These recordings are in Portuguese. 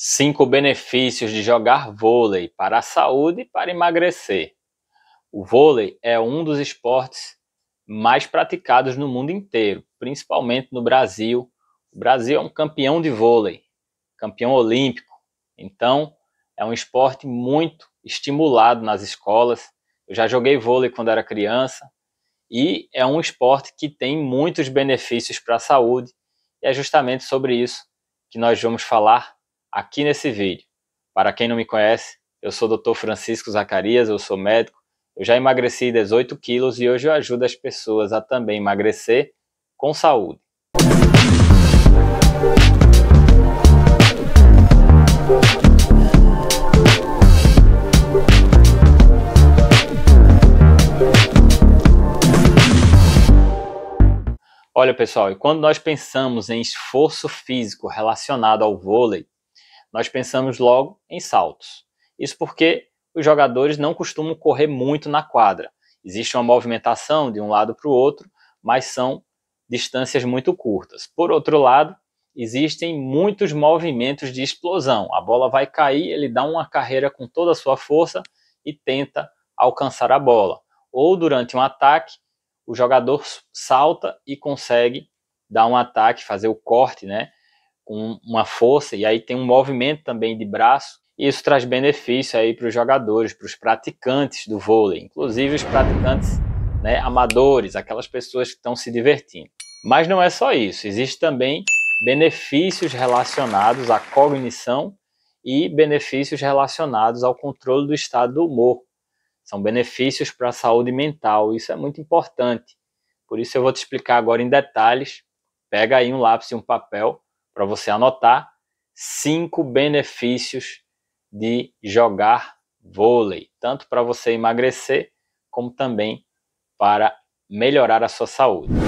Cinco benefícios de jogar vôlei para a saúde e para emagrecer. O vôlei é um dos esportes mais praticados no mundo inteiro, principalmente no Brasil. O Brasil é um campeão de vôlei, campeão olímpico. Então, é um esporte muito estimulado nas escolas. Eu já joguei vôlei quando era criança e é um esporte que tem muitos benefícios para a saúde. E é justamente sobre isso que nós vamos falar aqui nesse vídeo. Para quem não me conhece, eu sou o Dr. Francisco Zacarias, eu sou médico, eu já emagreci 18 quilos e hoje eu ajudo as pessoas a também emagrecer com saúde. Olha, pessoal, e quando nós pensamos em esforço físico relacionado ao vôlei, nós pensamos logo em saltos. Isso porque os jogadores não costumam correr muito na quadra. Existe uma movimentação de um lado para o outro, mas são distâncias muito curtas. Por outro lado, existem muitos movimentos de explosão. A bola vai cair, ele dá uma carreira com toda a sua força e tenta alcançar a bola. Ou durante um ataque, o jogador salta e consegue dar um ataque, fazer o corte, né? com uma força, e aí tem um movimento também de braço, e isso traz benefício aí para os jogadores, para os praticantes do vôlei, inclusive os praticantes né, amadores, aquelas pessoas que estão se divertindo. Mas não é só isso, existe também benefícios relacionados à cognição e benefícios relacionados ao controle do estado do humor. São benefícios para a saúde mental, isso é muito importante. Por isso eu vou te explicar agora em detalhes. Pega aí um lápis e um papel para você anotar cinco benefícios de jogar vôlei, tanto para você emagrecer como também para melhorar a sua saúde.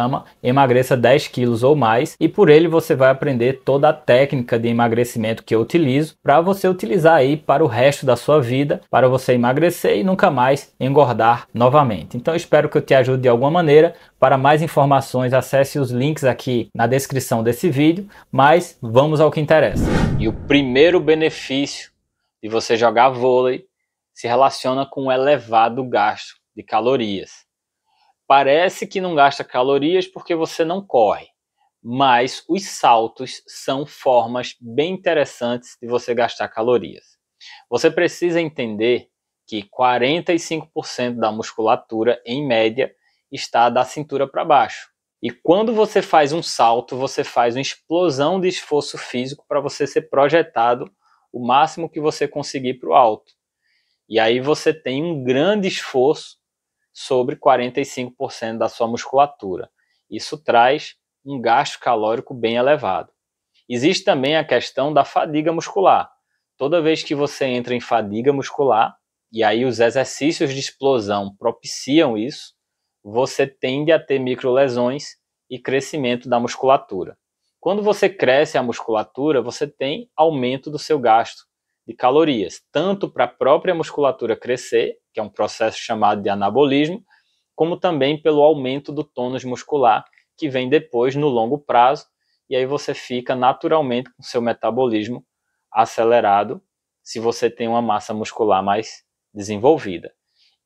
chama Emagreça 10 quilos ou mais e por ele você vai aprender toda a técnica de emagrecimento que eu utilizo para você utilizar aí para o resto da sua vida, para você emagrecer e nunca mais engordar novamente. Então espero que eu te ajude de alguma maneira. Para mais informações, acesse os links aqui na descrição desse vídeo, mas vamos ao que interessa. E o primeiro benefício de você jogar vôlei se relaciona com um elevado gasto de calorias. Parece que não gasta calorias porque você não corre, mas os saltos são formas bem interessantes de você gastar calorias. Você precisa entender que 45% da musculatura, em média, está da cintura para baixo. E quando você faz um salto, você faz uma explosão de esforço físico para você ser projetado o máximo que você conseguir para o alto. E aí você tem um grande esforço sobre 45% da sua musculatura. Isso traz um gasto calórico bem elevado. Existe também a questão da fadiga muscular. Toda vez que você entra em fadiga muscular, e aí os exercícios de explosão propiciam isso, você tende a ter microlesões e crescimento da musculatura. Quando você cresce a musculatura, você tem aumento do seu gasto de calorias, tanto para a própria musculatura crescer, que é um processo chamado de anabolismo, como também pelo aumento do tônus muscular, que vem depois no longo prazo, e aí você fica naturalmente com seu metabolismo acelerado se você tem uma massa muscular mais desenvolvida.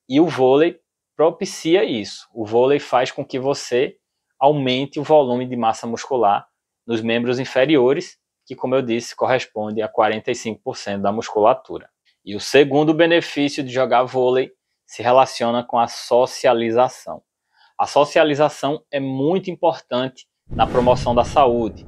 E o vôlei propicia isso. O vôlei faz com que você aumente o volume de massa muscular nos membros inferiores que, como eu disse, corresponde a 45% da musculatura. E o segundo benefício de jogar vôlei se relaciona com a socialização. A socialização é muito importante na promoção da saúde.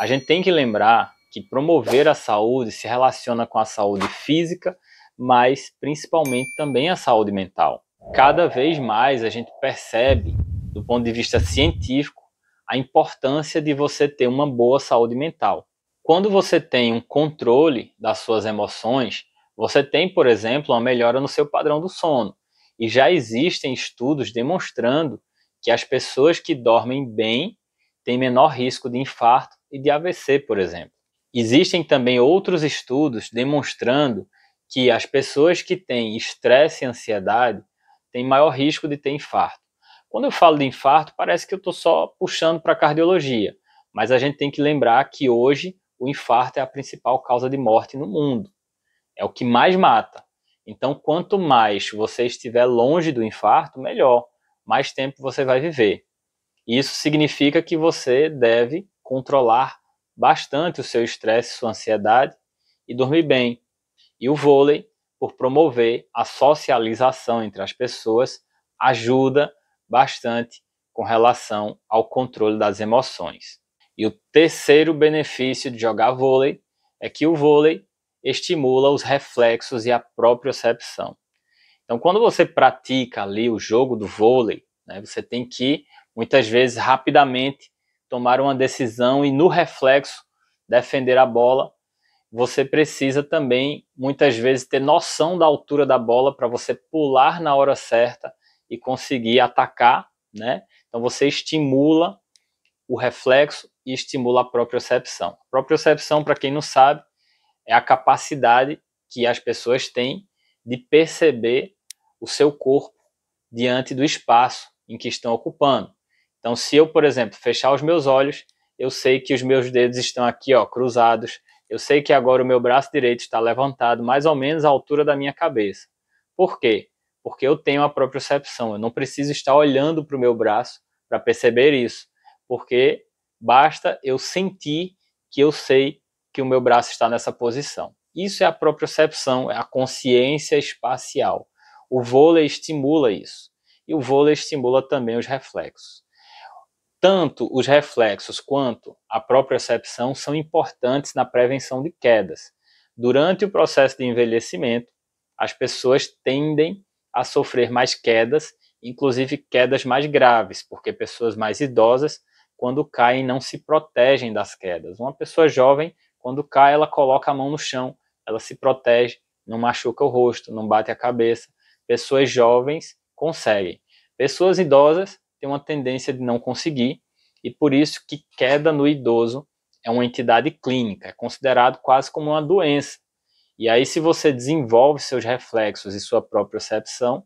A gente tem que lembrar que promover a saúde se relaciona com a saúde física, mas principalmente também a saúde mental. Cada vez mais a gente percebe, do ponto de vista científico, a importância de você ter uma boa saúde mental. Quando você tem um controle das suas emoções, você tem, por exemplo, uma melhora no seu padrão do sono. E já existem estudos demonstrando que as pessoas que dormem bem têm menor risco de infarto e de AVC, por exemplo. Existem também outros estudos demonstrando que as pessoas que têm estresse e ansiedade têm maior risco de ter infarto. Quando eu falo de infarto, parece que eu estou só puxando para a cardiologia, mas a gente tem que lembrar que hoje o infarto é a principal causa de morte no mundo. É o que mais mata. Então, quanto mais você estiver longe do infarto, melhor. Mais tempo você vai viver. Isso significa que você deve controlar bastante o seu estresse, sua ansiedade e dormir bem. E o vôlei, por promover a socialização entre as pessoas, ajuda bastante com relação ao controle das emoções. E o terceiro benefício de jogar vôlei é que o vôlei estimula os reflexos e a propriocepção. Então, quando você pratica ali o jogo do vôlei, né, você tem que, muitas vezes, rapidamente tomar uma decisão e, no reflexo, defender a bola. Você precisa também, muitas vezes, ter noção da altura da bola para você pular na hora certa e conseguir atacar. Né? Então, você estimula o reflexo e estimula a propriocepção. A propriocepção, para quem não sabe, é a capacidade que as pessoas têm de perceber o seu corpo diante do espaço em que estão ocupando. Então, se eu, por exemplo, fechar os meus olhos, eu sei que os meus dedos estão aqui, ó, cruzados. Eu sei que agora o meu braço direito está levantado mais ou menos à altura da minha cabeça. Por quê? Porque eu tenho a propriocepção. Eu não preciso estar olhando para o meu braço para perceber isso, porque Basta eu sentir que eu sei que o meu braço está nessa posição. Isso é a propriocepção, é a consciência espacial. O vôlei estimula isso. E o vôlei estimula também os reflexos. Tanto os reflexos quanto a propriocepção são importantes na prevenção de quedas. Durante o processo de envelhecimento, as pessoas tendem a sofrer mais quedas, inclusive quedas mais graves, porque pessoas mais idosas quando caem não se protegem das quedas. Uma pessoa jovem, quando cai, ela coloca a mão no chão, ela se protege, não machuca o rosto, não bate a cabeça. Pessoas jovens conseguem. Pessoas idosas têm uma tendência de não conseguir, e por isso que queda no idoso é uma entidade clínica, é considerado quase como uma doença. E aí, se você desenvolve seus reflexos e sua própria percepção,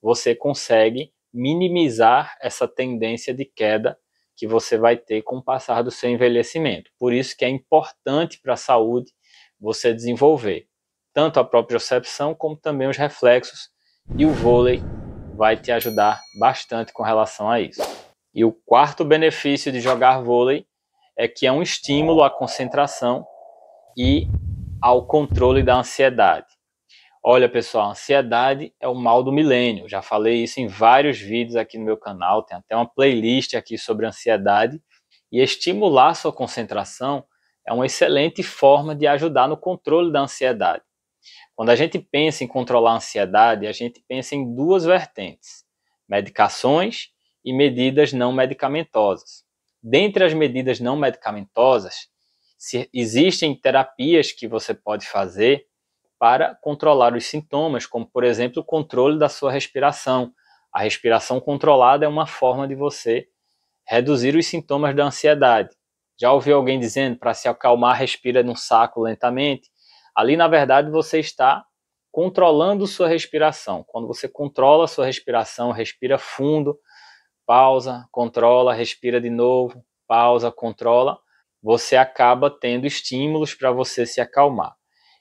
você consegue minimizar essa tendência de queda que você vai ter com o passar do seu envelhecimento. Por isso que é importante para a saúde você desenvolver tanto a própria propriocepção como também os reflexos e o vôlei vai te ajudar bastante com relação a isso. E o quarto benefício de jogar vôlei é que é um estímulo à concentração e ao controle da ansiedade. Olha, pessoal, ansiedade é o mal do milênio. Já falei isso em vários vídeos aqui no meu canal, tem até uma playlist aqui sobre ansiedade. E estimular sua concentração é uma excelente forma de ajudar no controle da ansiedade. Quando a gente pensa em controlar a ansiedade, a gente pensa em duas vertentes: medicações e medidas não medicamentosas. Dentre as medidas não medicamentosas, existem terapias que você pode fazer para controlar os sintomas, como por exemplo o controle da sua respiração. A respiração controlada é uma forma de você reduzir os sintomas da ansiedade. Já ouviu alguém dizendo para se acalmar, respira num saco lentamente? Ali, na verdade, você está controlando sua respiração. Quando você controla sua respiração, respira fundo, pausa, controla, respira de novo, pausa, controla, você acaba tendo estímulos para você se acalmar.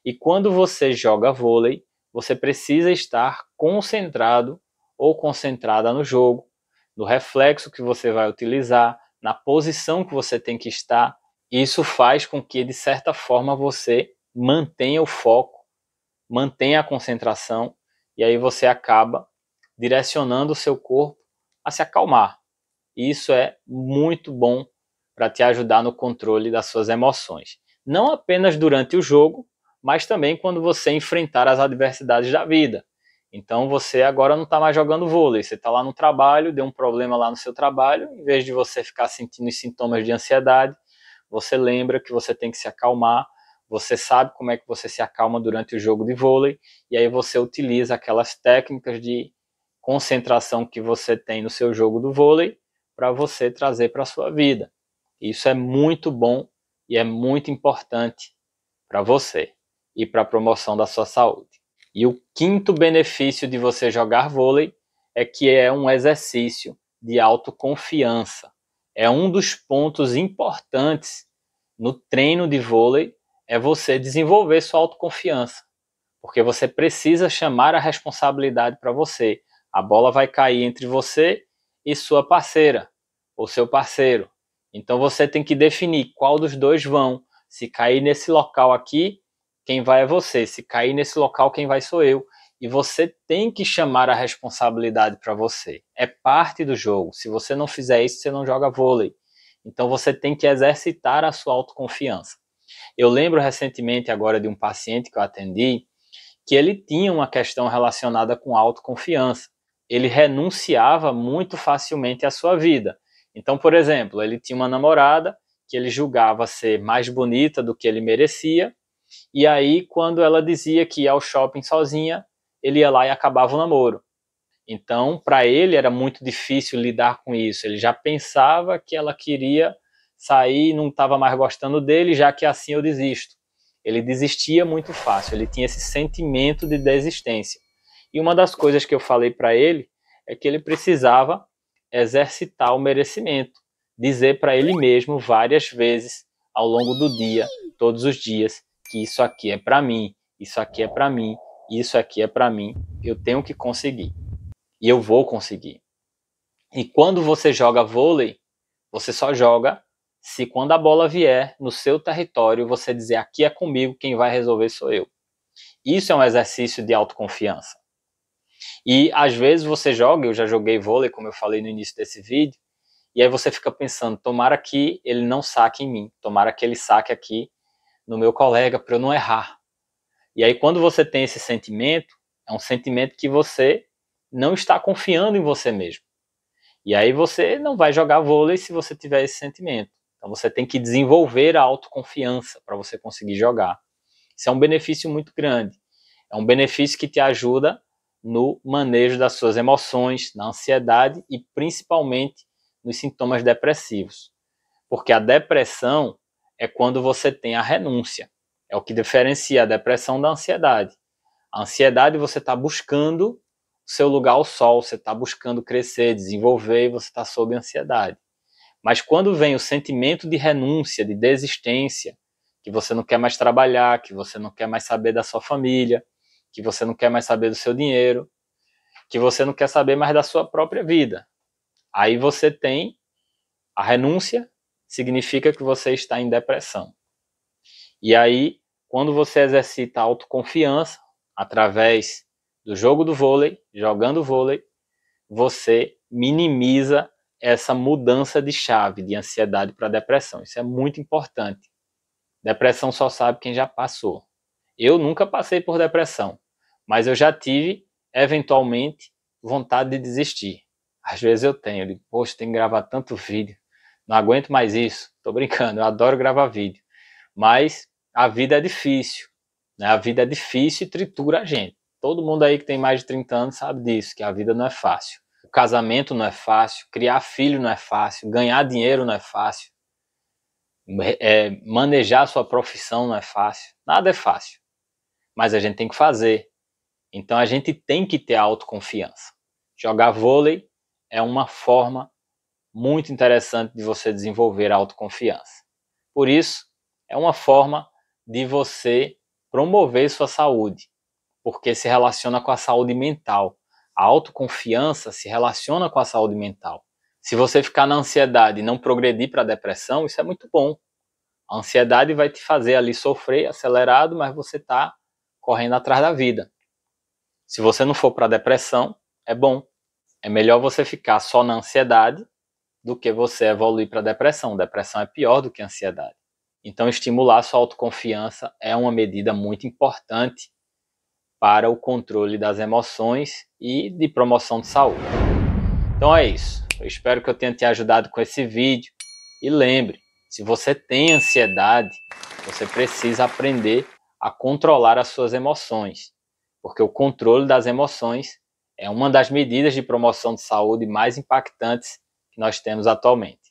E quando você joga vôlei, você precisa estar concentrado ou concentrada no jogo, no reflexo que você vai utilizar, na posição que você tem que estar. Isso faz com que, de certa forma, você mantenha o foco, mantenha a concentração, e aí você acaba direcionando o seu corpo a se acalmar. E isso é muito bom para te ajudar no controle das suas emoções. Não apenas durante o jogo, mas também quando você enfrentar as adversidades da vida. Então você agora não está mais jogando vôlei, você está lá no trabalho, deu um problema lá no seu trabalho, em vez de você ficar sentindo os sintomas de ansiedade, você lembra que você tem que se acalmar, você sabe como é que você se acalma durante o jogo de vôlei, e aí você utiliza aquelas técnicas de concentração que você tem no seu jogo do vôlei para você trazer para a sua vida. Isso é muito bom e é muito importante para você e para a promoção da sua saúde. E o quinto benefício de você jogar vôlei é que é um exercício de autoconfiança. É um dos pontos importantes no treino de vôlei é você desenvolver sua autoconfiança, porque você precisa chamar a responsabilidade para você. A bola vai cair entre você e sua parceira ou seu parceiro. Então você tem que definir qual dos dois vão. Se cair nesse local aqui, quem vai é você. Se cair nesse local, quem vai sou eu. E você tem que chamar a responsabilidade para você. É parte do jogo. Se você não fizer isso, você não joga vôlei. Então você tem que exercitar a sua autoconfiança. Eu lembro recentemente agora de um paciente que eu atendi que ele tinha uma questão relacionada com autoconfiança. Ele renunciava muito facilmente à sua vida. Então, por exemplo, ele tinha uma namorada que ele julgava ser mais bonita do que ele merecia e aí, quando ela dizia que ia ao shopping sozinha, ele ia lá e acabava o namoro. Então, para ele era muito difícil lidar com isso. Ele já pensava que ela queria sair, não estava mais gostando dele, já que assim eu desisto. Ele desistia muito fácil, ele tinha esse sentimento de desistência. E uma das coisas que eu falei para ele é que ele precisava exercitar o merecimento, dizer para ele mesmo várias vezes ao longo do dia, todos os dias, que isso aqui é para mim, isso aqui é para mim, isso aqui é para mim, eu tenho que conseguir. E eu vou conseguir. E quando você joga vôlei, você só joga se quando a bola vier no seu território, você dizer aqui é comigo, quem vai resolver sou eu. Isso é um exercício de autoconfiança. E às vezes você joga, eu já joguei vôlei, como eu falei no início desse vídeo, e aí você fica pensando, tomara que ele não saque em mim, tomara que ele saque aqui no meu colega para eu não errar. E aí quando você tem esse sentimento, é um sentimento que você não está confiando em você mesmo. E aí você não vai jogar vôlei se você tiver esse sentimento. Então você tem que desenvolver a autoconfiança para você conseguir jogar. Isso é um benefício muito grande. É um benefício que te ajuda no manejo das suas emoções, na ansiedade e principalmente nos sintomas depressivos. Porque a depressão, é quando você tem a renúncia. É o que diferencia a depressão da ansiedade. A ansiedade você está buscando o seu lugar ao sol, você está buscando crescer, desenvolver e você está sob ansiedade. Mas quando vem o sentimento de renúncia, de desistência, que você não quer mais trabalhar, que você não quer mais saber da sua família, que você não quer mais saber do seu dinheiro, que você não quer saber mais da sua própria vida. Aí você tem a renúncia significa que você está em depressão. E aí, quando você exercita autoconfiança através do jogo do vôlei, jogando vôlei, você minimiza essa mudança de chave de ansiedade para depressão. Isso é muito importante. Depressão só sabe quem já passou. Eu nunca passei por depressão, mas eu já tive, eventualmente, vontade de desistir. Às vezes eu tenho, eu digo, poxa, tem que gravar tanto vídeo, não aguento mais isso. Tô brincando, eu adoro gravar vídeo. Mas a vida é difícil, né? A vida é difícil e tritura a gente. Todo mundo aí que tem mais de 30 anos sabe disso, que a vida não é fácil. O casamento não é fácil, criar filho não é fácil, ganhar dinheiro não é fácil, é, é, manejar sua profissão não é fácil, nada é fácil. Mas a gente tem que fazer. Então a gente tem que ter autoconfiança. Jogar vôlei é uma forma muito interessante de você desenvolver a autoconfiança. Por isso, é uma forma de você promover sua saúde, porque se relaciona com a saúde mental. A autoconfiança se relaciona com a saúde mental. Se você ficar na ansiedade e não progredir para a depressão, isso é muito bom. A ansiedade vai te fazer ali sofrer acelerado, mas você está correndo atrás da vida. Se você não for para a depressão, é bom. É melhor você ficar só na ansiedade do que você evoluir para depressão. Depressão é pior do que ansiedade. Então, estimular sua autoconfiança é uma medida muito importante para o controle das emoções e de promoção de saúde. Então é isso. Eu espero que eu tenha te ajudado com esse vídeo. E lembre, se você tem ansiedade, você precisa aprender a controlar as suas emoções, porque o controle das emoções é uma das medidas de promoção de saúde mais impactantes que nós temos atualmente.